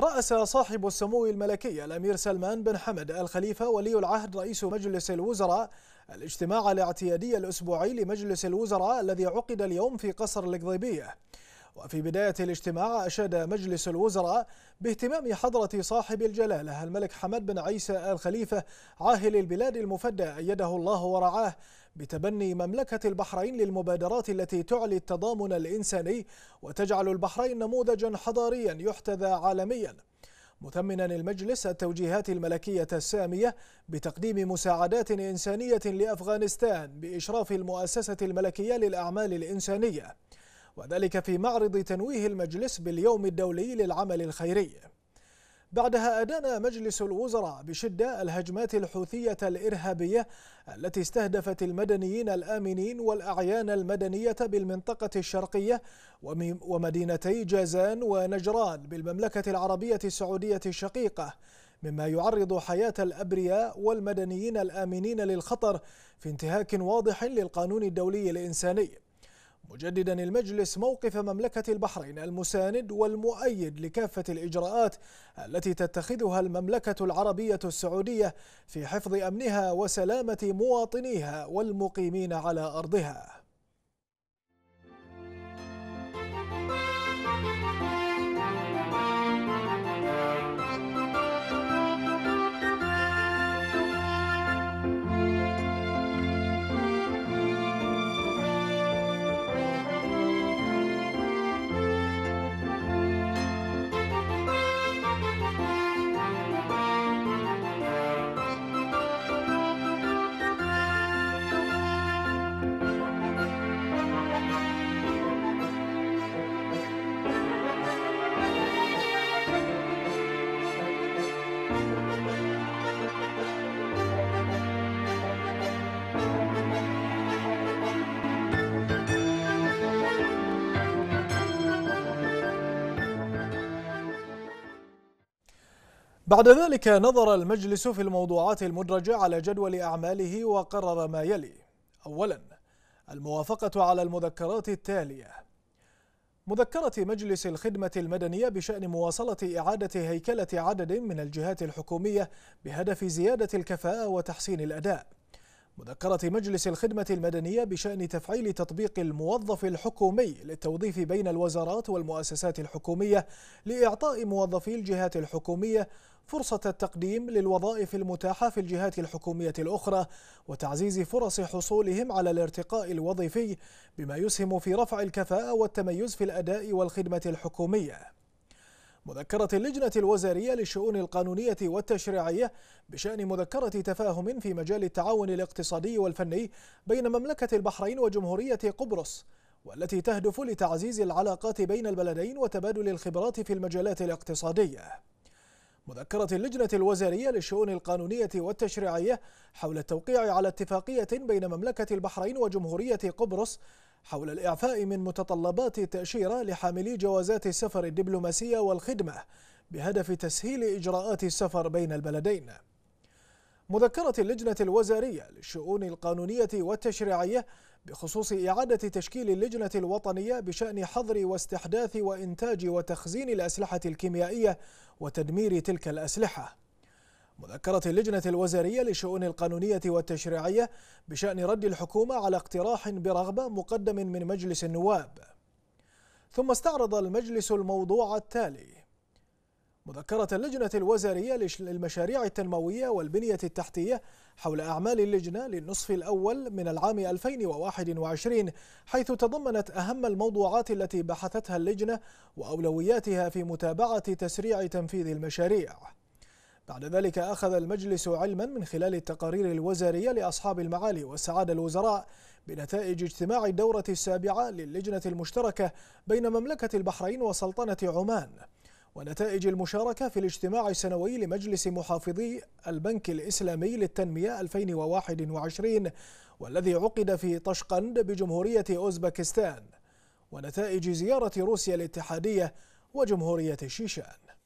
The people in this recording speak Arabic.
رأس صاحب السمو الملكي الأمير سلمان بن حمد الخليفة ولي العهد رئيس مجلس الوزراء الاجتماع الاعتيادي الأسبوعي لمجلس الوزراء الذي عقد اليوم في قصر القضيبية وفي بداية الاجتماع أشاد مجلس الوزراء باهتمام حضرة صاحب الجلالة الملك حمد بن عيسى الخليفة عاهل البلاد المفدى أيده الله ورعاه بتبني مملكة البحرين للمبادرات التي تعلي التضامن الإنساني وتجعل البحرين نموذجا حضاريا يحتذى عالميا مثمنا المجلس التوجيهات الملكية السامية بتقديم مساعدات إنسانية لأفغانستان بإشراف المؤسسة الملكية للأعمال الإنسانية وذلك في معرض تنويه المجلس باليوم الدولي للعمل الخيري بعدها أدان مجلس الوزراء بشدة الهجمات الحوثية الإرهابية التي استهدفت المدنيين الآمنين والأعيان المدنية بالمنطقة الشرقية ومدينتي جازان ونجران بالمملكة العربية السعودية الشقيقة مما يعرض حياة الأبرياء والمدنيين الآمنين للخطر في انتهاك واضح للقانون الدولي الإنساني مجددا المجلس موقف مملكة البحرين المساند والمؤيد لكافة الإجراءات التي تتخذها المملكة العربية السعودية في حفظ أمنها وسلامة مواطنيها والمقيمين على أرضها بعد ذلك نظر المجلس في الموضوعات المدرجة على جدول أعماله وقرر ما يلي أولا الموافقة على المذكرات التالية مذكرة مجلس الخدمة المدنية بشأن مواصلة إعادة هيكلة عدد من الجهات الحكومية بهدف زيادة الكفاءة وتحسين الأداء مذكرة مجلس الخدمة المدنية بشأن تفعيل تطبيق الموظف الحكومي للتوظيف بين الوزارات والمؤسسات الحكومية لإعطاء موظفي الجهات الحكومية فرصة التقديم للوظائف المتاحة في الجهات الحكومية الأخرى وتعزيز فرص حصولهم على الارتقاء الوظيفي بما يسهم في رفع الكفاءة والتميز في الأداء والخدمة الحكومية مذكرة اللجنة الوزارية للشؤون القانونية والتشريعية بشأن مذكرة تفاهم في مجال التعاون الاقتصادي والفني بين مملكة البحرين وجمهورية قبرص والتي تهدف لتعزيز العلاقات بين البلدين وتبادل الخبرات في المجالات الاقتصادية مذكرة اللجنة الوزارية للشؤون القانونية والتشريعية حول التوقيع على اتفاقية بين مملكة البحرين وجمهورية قبرص حول الإعفاء من متطلبات التأشيرة لحاملي جوازات السفر الدبلوماسية والخدمة بهدف تسهيل إجراءات السفر بين البلدين مذكرة اللجنة الوزارية للشؤون القانونية والتشريعية بخصوص إعادة تشكيل اللجنة الوطنية بشأن حظر واستحداث وإنتاج وتخزين الأسلحة الكيميائية وتدمير تلك الأسلحة مذكرة اللجنة الوزارية للشؤون القانونية والتشريعية بشأن رد الحكومة على اقتراح برغبة مقدم من مجلس النواب ثم استعرض المجلس الموضوع التالي مذكرة اللجنة الوزارية للمشاريع التنموية والبنية التحتية حول أعمال اللجنة للنصف الأول من العام 2021 حيث تضمنت أهم الموضوعات التي بحثتها اللجنة وأولوياتها في متابعة تسريع تنفيذ المشاريع بعد ذلك أخذ المجلس علما من خلال التقارير الوزارية لأصحاب المعالي والسعادة الوزراء بنتائج اجتماع الدورة السابعة للجنة المشتركة بين مملكة البحرين وسلطنة عمان ونتائج المشاركة في الاجتماع السنوي لمجلس محافظي البنك الإسلامي للتنمية 2021 والذي عقد في طشقند بجمهورية أوزبكستان ونتائج زيارة روسيا الاتحادية وجمهورية الشيشان